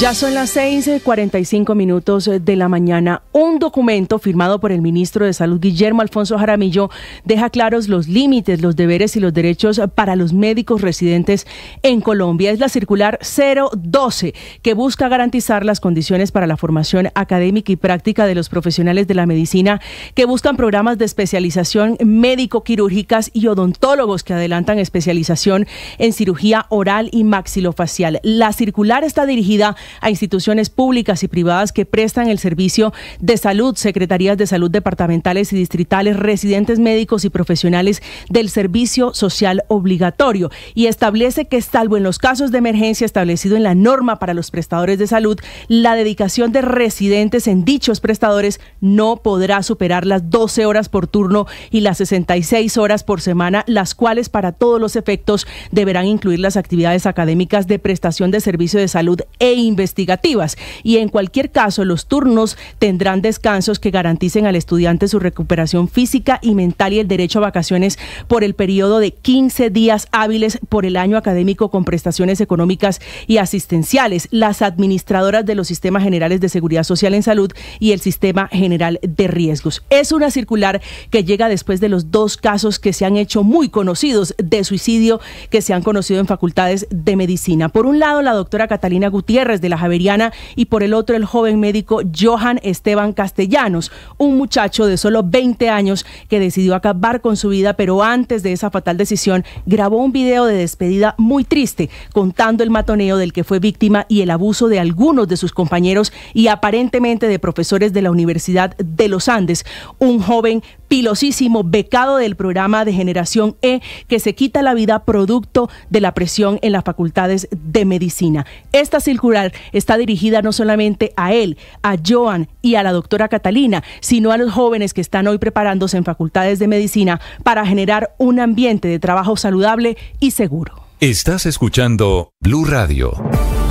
Ya son las 6:45 eh, minutos eh, de la mañana. Un documento firmado por el ministro de Salud, Guillermo Alfonso Jaramillo, deja claros los límites, los deberes y los derechos eh, para los médicos residentes en Colombia. Es la circular 012, que busca garantizar las condiciones para la formación académica y práctica de los profesionales de la medicina que buscan programas de especialización médico-quirúrgicas y odontólogos que adelantan especialización en cirugía oral y maxilofacial. La circular está dirigida a instituciones públicas y privadas que prestan el servicio de salud, secretarías de salud departamentales y distritales, residentes médicos y profesionales del servicio social obligatorio y establece que salvo en los casos de emergencia establecido en la norma para los prestadores de salud, la dedicación de residentes en dichos prestadores no podrá superar las 12 horas por turno y las 66 horas por semana, las cuales para todos los efectos deberán incluir las actividades académicas de prestación de servicio de salud e investigativas y en cualquier caso los turnos tendrán descansos que garanticen al estudiante su recuperación física y mental y el derecho a vacaciones por el periodo de 15 días hábiles por el año académico con prestaciones económicas y asistenciales. Las administradoras de los sistemas generales de seguridad social en salud y el sistema general de riesgos. Es una circular que llega después de los dos casos que se han hecho muy conocidos de suicidio que se han conocido en facultades de medicina. Por un lado, la doctora Catalina Gutiérrez de la Javeriana y por el otro el joven médico Johan Esteban Castellanos, un muchacho de solo 20 años que decidió acabar con su vida, pero antes de esa fatal decisión grabó un video de despedida muy triste contando el matoneo del que fue víctima y el abuso de algunos de sus compañeros y aparentemente de profesores de la Universidad de los Andes. Un joven pilosísimo, becado del programa de Generación E, que se quita la vida producto de la presión en las facultades de medicina. Esta circular está dirigida no solamente a él, a Joan y a la doctora Catalina, sino a los jóvenes que están hoy preparándose en facultades de medicina para generar un ambiente de trabajo saludable y seguro. Estás escuchando Blue Radio.